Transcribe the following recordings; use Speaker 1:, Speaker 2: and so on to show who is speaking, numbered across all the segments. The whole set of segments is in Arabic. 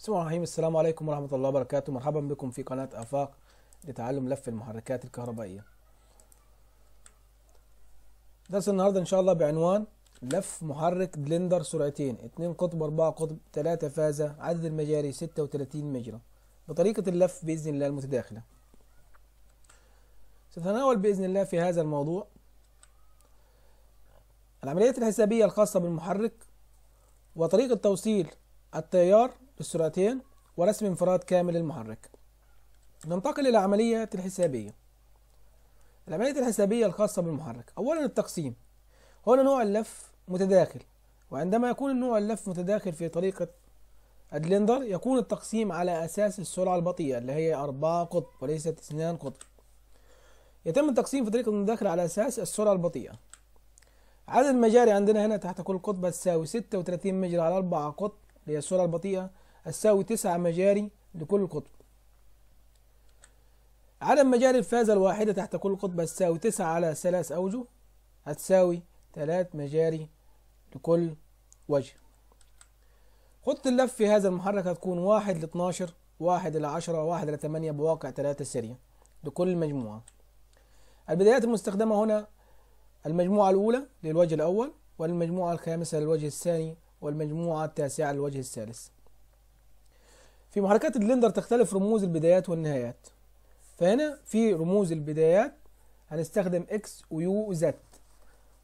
Speaker 1: بسم الله الرحمن السلام عليكم ورحمة الله وبركاته مرحبا بكم في قناة آفاق لتعلم لف المحركات الكهربائية درس النهاردة إن شاء الله بعنوان لف محرك بلندر سرعتين 2 قطب 4 قطب 3 فازة عدد المجاري 36 مجرى بطريقة اللف بإذن الله المتداخلة سنتناول بإذن الله في هذا الموضوع العمليات الحسابية الخاصة بالمحرك وطريقة توصيل التيار السرعتين ورسم انفراد كامل للمحرك ننتقل إلى عملية الحسابية العملية الحسابية الخاصة بالمحرك أولا التقسيم هنا نوع اللف متداخل وعندما يكون النوع اللف متداخل في طريقة أدلندر يكون التقسيم على أساس السرعة البطيئة اللي هي أربعة قطب وليست اثنان قطب يتم التقسيم في طريقة المتداخل على أساس السرعة البطيئة عدد المجاري عندنا هنا تحت كل قطب تساوي ستة وتلاتين مجرى على أربعة قطب اللي هي السرعة البطيئة هتساوي تسعة مجاري لكل قطب عدد مجاري الفازة الواحدة تحت كل قطب هتساوي تسعة على ثلاث أوجه هتساوي تلات مجاري لكل وجه خط اللف في هذا المحرك هتكون واحد ل 12 1 ل 10 1 ل 8 بواقع 3 سريع لكل مجموعة البدايات المستخدمة هنا المجموعة الأولى للوجه الأول والمجموعة الخامسة للوجه الثاني والمجموعة التاسعة للوجه الثالث في محركات البلندر تختلف رموز البدايات والنهايات فهنا في رموز البدايات هنستخدم اكس ويو وزد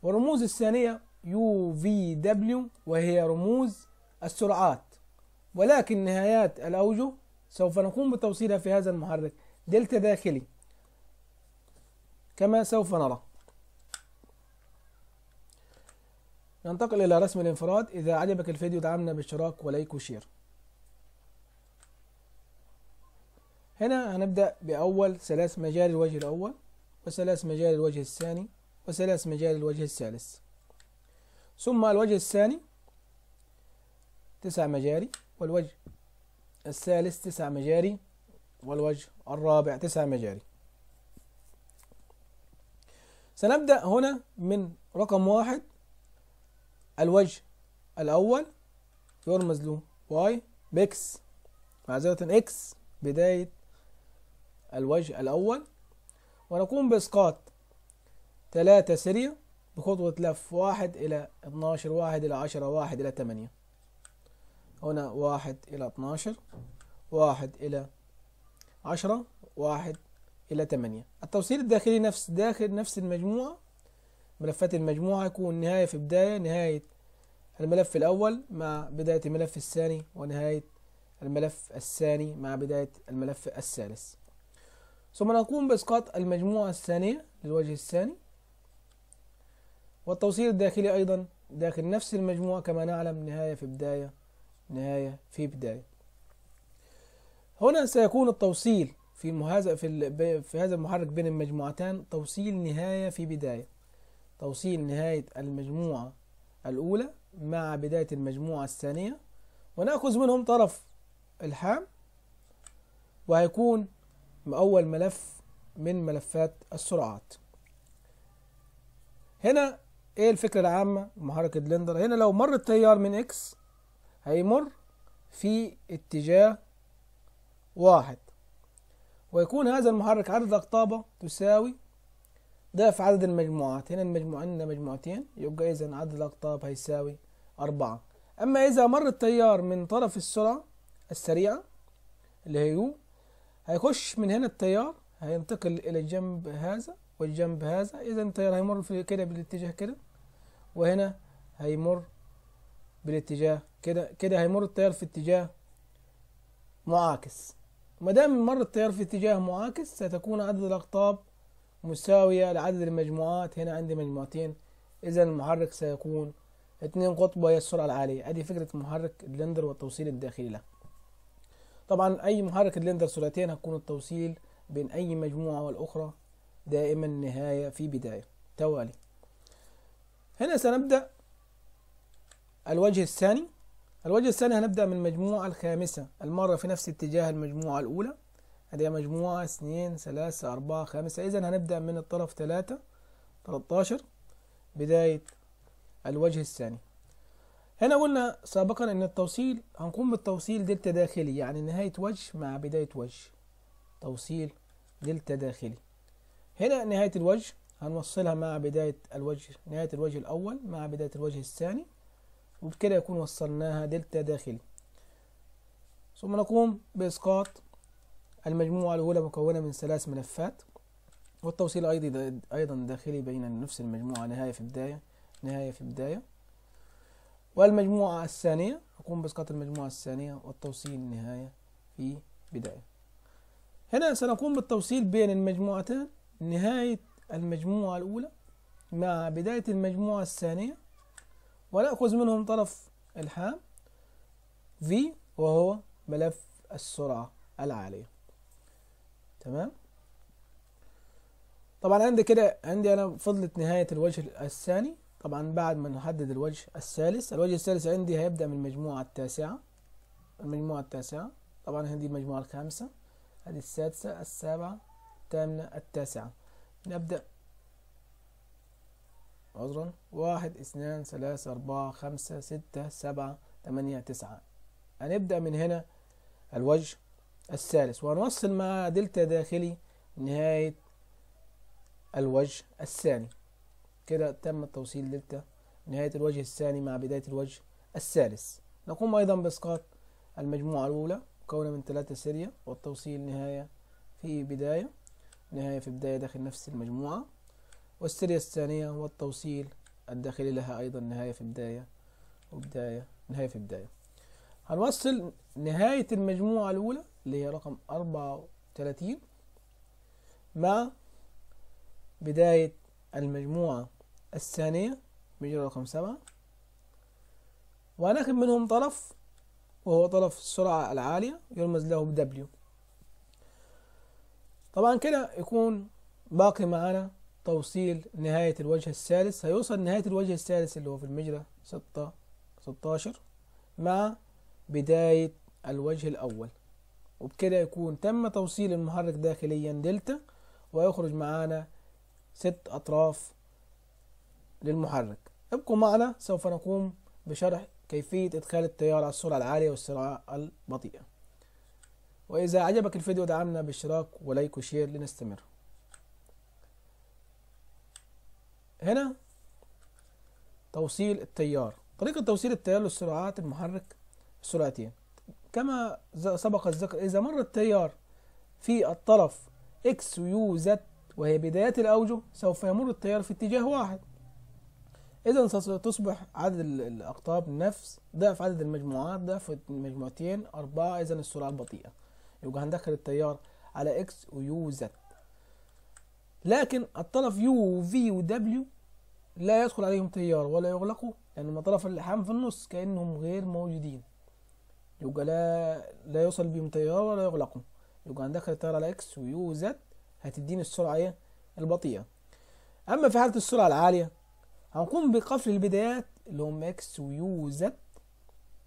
Speaker 1: والرموز الثانية يو في دبليو وهي رموز السرعات ولكن نهايات الأوجه سوف نقوم بتوصيلها في هذا المحرك دلتا داخلي كما سوف نرى ننتقل إلى رسم الانفراد إذا عجبك الفيديو دعمنا باشتراك ولايك وشير هنا هنبدأ بأول ثلاث مجال الوجه الأول وثلاث مجال الوجه الثاني وثلاث مجال الوجه الثالث ثم الوجه الثاني تسع مجاري والوجه الثالث تسع مجاري والوجه الرابع تسع مجاري سنبدأ هنا من رقم واحد الوجه الأول يرمز له واي بإكس معذرة إكس بداية الوجه الأول ونقوم بإسقاط ثلاثة سرية بخطوة لف واحد إلى اتناشر واحد إلى عشرة واحد إلى تمانية هنا واحد إلى اتناشر واحد إلى عشرة واحد إلى تمانية التوصيل الداخلي نفس داخل نفس المجموعة ملفات المجموعة يكون نهاية في بداية نهاية الملف الأول مع بداية الملف الثاني ونهاية الملف الثاني مع بداية الملف الثالث ثم نقوم بإسقاط المجموعة الثانية للوجه الثاني والتوصيل الداخلي أيضا داخل نفس المجموعة كما نعلم نهاية في بداية نهاية في بداية هنا سيكون التوصيل في هذا في, في هذا المحرك بين المجموعتان توصيل نهاية في بداية توصيل نهاية المجموعة الأولى مع بداية المجموعة الثانية ونأخذ منهم طرف الحام وهيكون اول ملف من ملفات السرعات هنا ايه الفكره العامه محرك البلندر هنا لو مر التيار من اكس هيمر في اتجاه واحد ويكون هذا المحرك عدد اقطابة تساوي ضعف عدد المجموعات هنا المجموعين عندنا مجموعتين يبقى إذا عدد الأقطاب هيساوي أربعة أما إذا مر التيار من طرف السرعة السريعة اللي هي يو هيخش من هنا التيار هينتقل الى الجنب هذا والجنب هذا اذا التيار هيمر في كده بالاتجاه كده وهنا هيمر بالاتجاه كده كده هيمر التيار في اتجاه معاكس ما دام مر التيار في اتجاه معاكس ستكون عدد الاقطاب مساوية لعدد المجموعات هنا عندي مجموعتين اذا المحرك سيكون اتنين قطب وهي السرعة العالية ادي فكرة محرك اللندر والتوصيل الداخلي له طبعا اي محرك الليندر ثلاثيا هتكون التوصيل بين اي مجموعة والاخرى دائما نهاية في بداية توالي هنا سنبدأ الوجه الثاني الوجه الثاني هنبدأ من المجموعة الخامسة المرة في نفس اتجاه المجموعة الأولى هذه مجموعة اثنين ثلاثة أربعة خمسة إذا هنبدأ من الطرف ثلاثة 13 بداية الوجه الثاني هنا قلنا سابقا ان التوصيل هنقوم بالتوصيل دلتا داخلي يعني نهاية وجه مع بداية وجه توصيل دلتا داخلي هنا نهاية الوجه هنوصلها مع بداية الوجه نهاية الوجه الأول مع بداية الوجه الثاني وبكده يكون وصلناها دلتا داخلي ثم نقوم بإسقاط المجموعة الأولى مكونة من ثلاث ملفات والتوصيل أيضا داخلي بين نفس المجموعة نهاية في بداية نهاية في بداية والمجموعة الثانية أقوم بإسقاط المجموعة الثانية والتوصيل النهاية في بداية هنا سنقوم بالتوصيل بين المجموعتين نهاية المجموعة الأولى مع بداية المجموعة الثانية ونأخذ منهم طرف الحام V وهو ملف السرعة العالية تمام طبعا عندي كده عندي أنا فضلت نهاية الوجه الثاني طبعا بعد ما نحدد الوجه الثالث الوجه الثالث عندي هيبدأ من المجموعة التاسعة المجموعة التاسعة طبعا هذه المجموعة الخامسة هذه السادسة السابعة الثامنة التاسعة نبدأ عذرا واحد اثنان ثلاثة أربعة خمسة ستة سبعة تمانية تسعة هنبدأ من هنا الوجه الثالث وهنوصل مع دلتا داخلي نهاية الوجه الثاني كده تم التوصيل دلتا نهاية الوجه الثاني مع بداية الوجه الثالث نقوم أيضا بإسقاط المجموعة الأولى مكونة من ثلاثة سيريا والتوصيل نهاية في بداية نهاية في بداية داخل نفس المجموعة والسيريا الثانية والتوصيل الداخلي لها أيضا نهاية في بداية وبداية نهاية في بداية هنوصل نهاية المجموعة الأولى اللي هي رقم أربعة وثلاثين مع بداية المجموعة الثانية بيجي رقم سبعة ولكن منهم طرف وهو طرف السرعة العالية يرمز له W طبعا كده يكون باقي معانا توصيل نهاية الوجه الثالث هيوصل نهاية الوجه الثالث اللي هو في المجرى ستة ستاشر مع بداية الوجه الأول وبكده يكون تم توصيل المحرك داخليا دلتا ويخرج معانا ست أطراف للمحرك ابقوا معنا سوف نقوم بشرح كيفية إدخال التيار على السرعة العالية والسرعة البطيئة وإذا عجبك الفيديو دعمنا باشتراك ولايك وشير لنستمر هنا توصيل التيار طريقة توصيل التيار للسرعات المحرك السرعتين كما سبق الذكر إذا مر التيار في الطرف X و U Z وهي بدايات الأوجه سوف يمر التيار في اتجاه واحد اذا ستصبح عدد الاقطاب نفس ضعف عدد المجموعات ضعف المجموعتين اربعة اذا السرعة البطيئة يبقى هندخل التيار على اكس ويو زد لكن الطرف يو وفي ودبليو لا يدخل عليهم تيار ولا يغلقوا لان يعني طرف اللحام في النص كانهم غير موجودين يبقى لا لا يوصل بهم تيار ولا يغلقوا يبقى هندخل التيار على اكس ويو زد هتديني السرعة ايه البطيئة اما في حالة السرعة العالية هنقوم بقفل البدايات اللي هم اكس ويو زد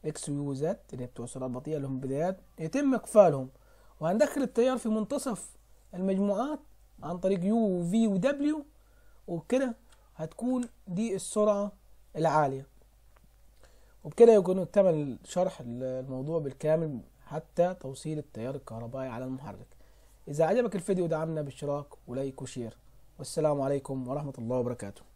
Speaker 1: اكس ويو زد اللي بتوع سرعات البطيئه اللي هم بدايات يتم اقفالهم وهندخل التيار في منتصف المجموعات عن طريق يو وفي ودبليو وبكده هتكون دي السرعة العالية وبكده يكون تم شرح الموضوع بالكامل حتى توصيل التيار الكهربائي على المحرك إذا عجبك الفيديو دعمنا باشتراك ولايك وشير والسلام عليكم ورحمة الله وبركاته